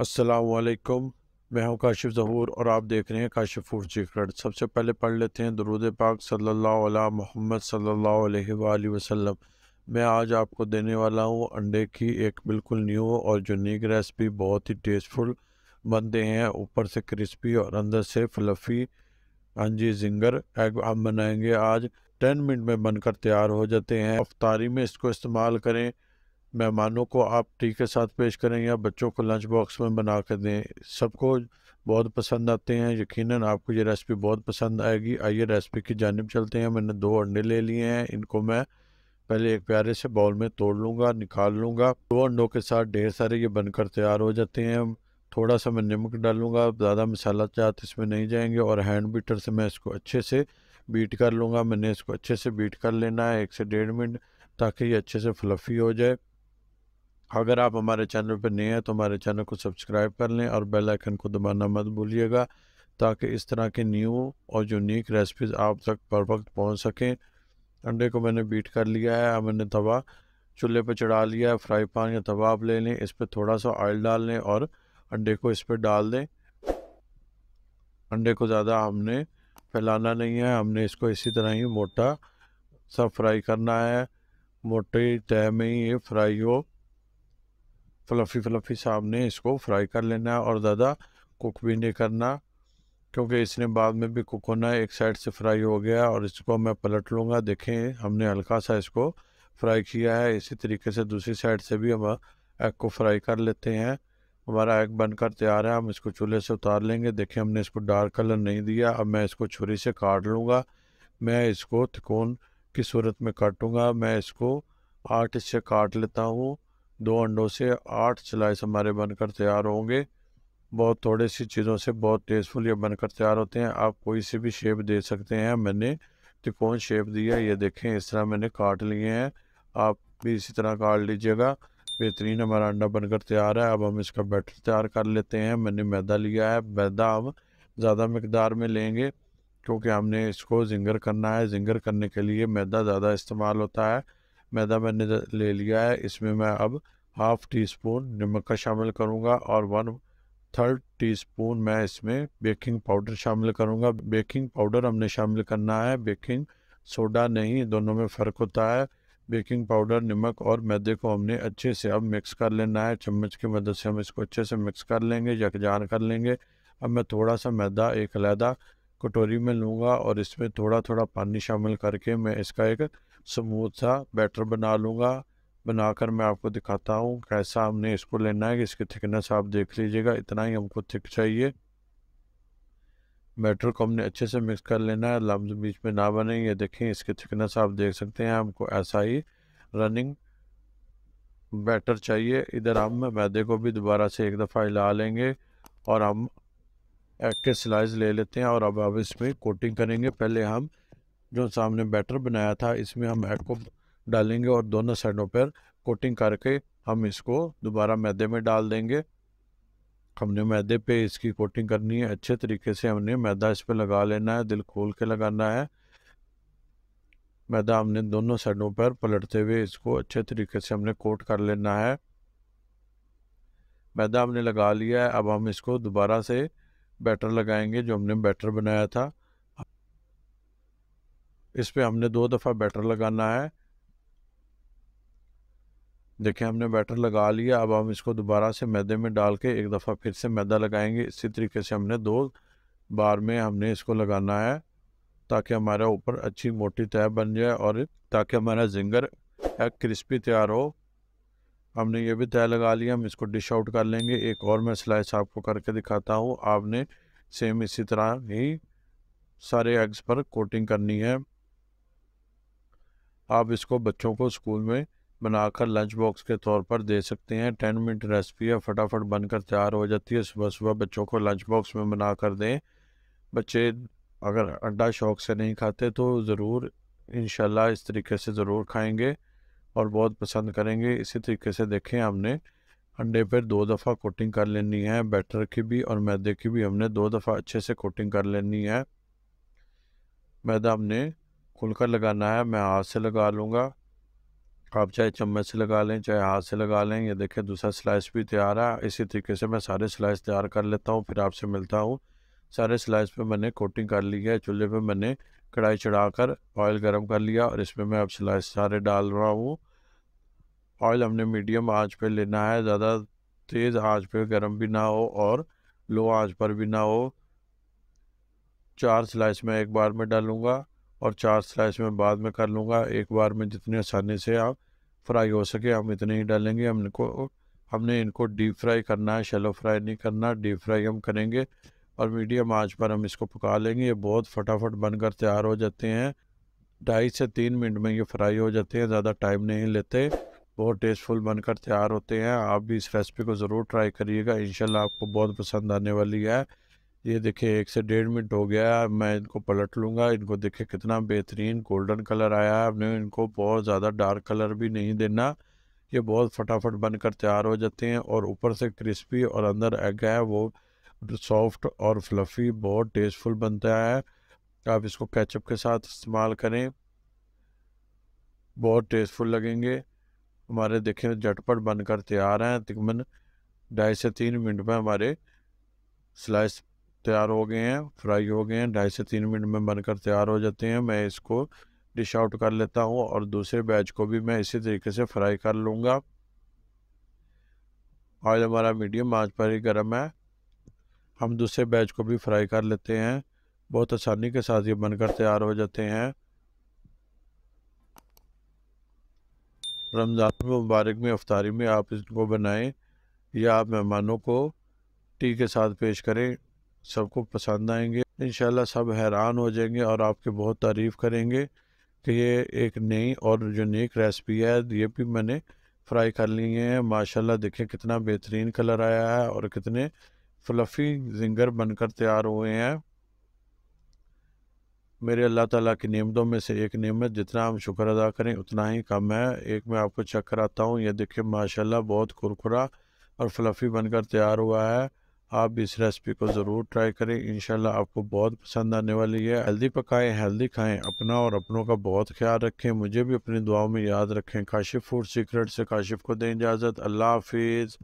असलकम मैं हूं काशिफ जहूर और आप देख रहे हैं काशिफ फूड सीक्रेट सबसे पहले पढ़ लेते हैं दरूद पाक सल्लल्लाहु अलैहि मोहम्मद सल्लल्लाहु अलैहि वसल्लम मैं आज आपको देने वाला हूं अंडे की एक बिल्कुल न्यू और यूनिक रेसिपी बहुत ही टेस्टफुल बनते हैं ऊपर से क्रिस्पी और अंदर से फ्लफ़ी हाँ जी जिंगर एग हम बनाएँगे आज टेन मिनट में बनकर तैयार हो जाते हैं अफ्तारी में इसको इस्तेमाल करें मेहमानों को आप टी के साथ पेश करें या बच्चों को लंच बॉक्स में बना कर दें सबको बहुत पसंद आते हैं यकीनन आपको ये रेसिपी बहुत पसंद आएगी आइए रेसिपी की जानब चलते हैं मैंने दो अंडे ले लिए हैं इनको मैं पहले एक प्यारे से बाउल में तोड़ लूँगा निकाल लूँगा दो अंडों के साथ ढेर सारे ये बनकर तैयार हो जाते हैं थोड़ा सा मैं नमक डालूँगा ज़्यादा मसाला चाहते इसमें नहीं जाएंगे और हैंड बीटर से मैं इसको अच्छे से बीट कर लूँगा मैंने इसको अच्छे से बीट कर लेना है एक से डेढ़ मिनट ताकि ये अच्छे से फ्लफ़ी हो जाए अगर आप हमारे चैनल पर नए हैं तो हमारे चैनल को सब्सक्राइब कर लें और बेल आइकन को दबाना मत भूलिएगा ताकि इस तरह के न्यू और यूनिक रेसिपीज़ आप तक पर वक्त पहुँच सकें अंडे को मैंने बीट कर लिया है अब मैंने तवा चूल्हे पर चढ़ा लिया है फ्राई पान या तवा आप ले लें इस पर थोड़ा सा ऑयल डाल लें और अंडे को इस पर डाल दें अंडे को ज़्यादा हमने फैलाना नहीं है हमने इसको इसी तरह ही मोटा सा फ्राई करना है मोटे तय में ही ये फ्राई हो फ्लफ़ी फ्लफ़ी सामने इसको फ्राई कर लेना है और ज़्यादा कुक भी नहीं करना क्योंकि इसने बाद में भी कुक होना है एक साइड से फ्राई हो गया और इसको मैं पलट लूँगा देखें हमने हल्का सा इसको फ्राई किया है इसी तरीके से दूसरी साइड से भी हम एग को फ्राई कर लेते हैं हमारा एग बनकर तैयार है हम इसको चूल्हे से उतार लेंगे देखें हमने इसको डार्क कलर नहीं दिया अब मैं इसको छुरी से काट लूँगा मैं इसको तिकोन की सूरत में काटूँगा मैं इसको आठ इससे काट लेता हूँ दो अंडों से आठ स्लाइस हमारे बनकर तैयार होंगे बहुत थोड़े सी चीज़ों से बहुत टेस्टफुल ये बनकर तैयार होते हैं आप कोई से भी शेप दे सकते हैं मैंने त्रिकोण शेप दिया ये देखें इस तरह मैंने काट लिए हैं आप भी इसी तरह काट लीजिएगा बेहतरीन हमारा अंडा बनकर तैयार है अब हम इसका बैटर तैयार कर लेते हैं मैंने मैदा लिया है मैदा हम ज़्यादा मकदार में लेंगे क्योंकि हमने इसको जिंगर करना है जिंगर करने के लिए मैदा ज़्यादा इस्तेमाल होता है मैदा मैंने ले लिया है इसमें मैं अब हाफ टी स्पून नमक का शामिल करूँगा और वन थर्ड टी स्पून मैं इसमें बेकिंग पाउडर शामिल करूँगा बेकिंग पाउडर हमने शामिल करना है बेकिंग सोडा नहीं दोनों में फ़र्क होता है बेकिंग पाउडर नमक और मैदे को हमने अच्छे से अब मिक्स कर लेना है चम्मच की मदद से हम इसको अच्छे से मिक्स कर लेंगे यकजान कर लेंगे अब मैं थोड़ा सा मैदा एक अलहदा कटोरी में लूँगा और इसमें थोड़ा थोड़ा पानी शामिल करके मैं इसका एक स्मूथ सा बैटर बना लूँगा बनाकर मैं आपको दिखाता हूँ कैसा हमने इसको लेना है कि इसकी थिकनेस आप देख लीजिएगा इतना ही हमको थिक चाहिए बैटर को हमने अच्छे से मिक्स कर लेना है लम्ब बीच में ना बने ये देखें इसकी थिकनेस आप देख सकते हैं हमको ऐसा ही रनिंग बैटर चाहिए इधर हम मैदे को भी दोबारा से एक दफ़ा हिला लेंगे और हम के स्लाइस ले लेते हैं और अब अब इसमें कोटिंग करेंगे पहले हम जो सामने बैटर बनाया था इसमें हम एग को डालेंगे और दोनों साइडों पर कोटिंग करके हम इसको दोबारा मैदे में डाल देंगे हमने मैदे पे इसकी कोटिंग करनी है अच्छे तरीके से हमने मैदा इस पर लगा लेना है दिल खोल के लगाना है मैदा हमने दोनों साइडों पर पलटते हुए इसको अच्छे तरीके से हमने कोट कर लेना है मैदा हमने लगा लिया है अब हम इसको दोबारा से बैटर लगाएंगे जो हमने बैटर बनाया था इस पर हमने दो दफ़ा बैटर लगाना है देखें हमने बैटर लगा लिया अब हम इसको दोबारा से मैदे में डाल के एक दफ़ा फिर से मैदा लगाएंगे इसी तरीके से हमने दो बार में हमने इसको लगाना है ताकि हमारा ऊपर अच्छी मोटी तय बन जाए और ताकि हमारा जिंगर क्रिस्पी तैयार हो हमने ये भी तय लगा लिया हम इसको डिश आउट कर लेंगे एक और मैं स्लाइस आपको करके दिखाता हूँ आपने सेम इसी तरह ही सारे एग्स पर कोटिंग करनी है आप इसको बच्चों को स्कूल में बनाकर लंच बॉक्स के तौर पर दे सकते हैं टेन मिनट रेसिपी है फटाफट बनकर तैयार हो जाती है सुबह सुबह बच्चों को लंच बॉक्स में बना कर दें बच्चे अगर अंडा शौक से नहीं खाते तो ज़रूर इन इस तरीके से ज़रूर खाएंगे और बहुत पसंद करेंगे इसी तरीके से देखें हमने अंडे पर दो दफ़ा कोटिंग कर लेनी है बैटर की भी और मैदे की भी हमने दो दफ़ा अच्छे से कोटिंग कर लेनी है मैदा हमने खुलकर लगाना है मैं हाथ से लगा लूँगा आप चाहे चम्मच से लगा लें चाहे हाथ से लगा लें ये देखें दूसरा स्लाइस भी तैयार है इसी तरीके से मैं सारे स्लाइस तैयार कर लेता हूँ फिर आपसे मिलता हूँ सारे स्लाइस पे मैंने कोटिंग कर ली है चूल्हे पे मैंने कढ़ाई चढ़ाकर ऑयल गर्म कर लिया और इसमें मैं अब स्लाइस सारे डाल रहा हूँ ऑयल हमने मीडियम आँच पर लेना है ज़्यादा तेज़ आँच पर गर्म भी ना हो और लो आँच पर भी ना हो चार स्लाइस मैं एक बार में डालूँगा और चार स्लाइस में बाद में कर लूँगा एक बार में जितनी आसानी से आप फ्राई हो सके हम इतने ही डालेंगे हम इनको हमने इनको डीप फ्राई करना है शेलो फ्राई नहीं करना डीप फ्राई हम करेंगे और मीडियम आंच पर हम इसको पका लेंगे ये बहुत फटाफट बनकर तैयार हो जाते हैं ढाई से तीन मिनट में ये फ्राई हो जाते हैं ज़्यादा टाइम नहीं लेते बहुत टेस्टफुल बनकर तैयार होते हैं आप भी इस रेसिपी को ज़रूर ट्राई करिएगा इन आपको बहुत पसंद आने वाली है ये देखे एक से डेढ़ मिनट हो गया मैं इनको पलट लूँगा इनको देखे कितना बेहतरीन गोल्डन कलर आया है आपने इनको बहुत ज़्यादा डार्क कलर भी नहीं देना ये बहुत फटाफट बनकर तैयार हो जाते हैं और ऊपर से क्रिस्पी और अंदर एग है वो सॉफ्ट और फ्लफ़ी बहुत टेस्टफुल बनता है आप इसको कैचअप के साथ इस्तेमाल करें बहुत टेस्टफुल लगेंगे हमारे देखें झटपट बनकर तैयार हैं तकरीबन ढाई से तीन मिनट में हमारे स्लाइस तैयार हो गए हैं फ्राई हो गए हैं ढाई से तीन मिनट में बनकर तैयार हो जाते हैं मैं इसको डिश आउट कर लेता हूँ और दूसरे बैच को भी मैं इसी तरीके से फ्राई कर लूँगा ऑयल हमारा मीडियम आज पर ही गर्म है हम दूसरे बैच को भी फ्राई कर लेते हैं बहुत आसानी के साथ ये बनकर तैयार हो जाते हैं रमज़ान मुबारक में अफ्तारी में आप इसको बनाएं या आप मेहमानों को टी के साथ पेश करें सबको पसंद आएंगे इन सब हैरान हो जाएंगे और आपकी बहुत तारीफ़ करेंगे कि ये एक नई और यूनिक रेसिपी है ये भी मैंने फ्राई कर ली है माशाल्लाह देखें कितना बेहतरीन कलर आया है और कितने फ्लफ़ी जिंगर बनकर तैयार हुए हैं मेरे अल्लाह ताला की नियमतों में से एक नियमत जितना हम शुक्र अदा करें उतना ही कम है एक मैं आपको चेक कराता हूँ ये देखिए माशाल्लाह बहुत कुरकुरा और फ्लफ़ी बनकर तैयार हुआ है आप इस रेसिपी को ज़रूर ट्राई करें इन आपको बहुत पसंद आने वाली है हेल्दी पकाएं हेल्दी खाएं अपना और अपनों का बहुत ख्याल रखें मुझे भी अपनी दुआओं में याद रखें काशिफ फूड सीक्रेट से काशिफ को दें इजाज़त अल्लाह हाफिज़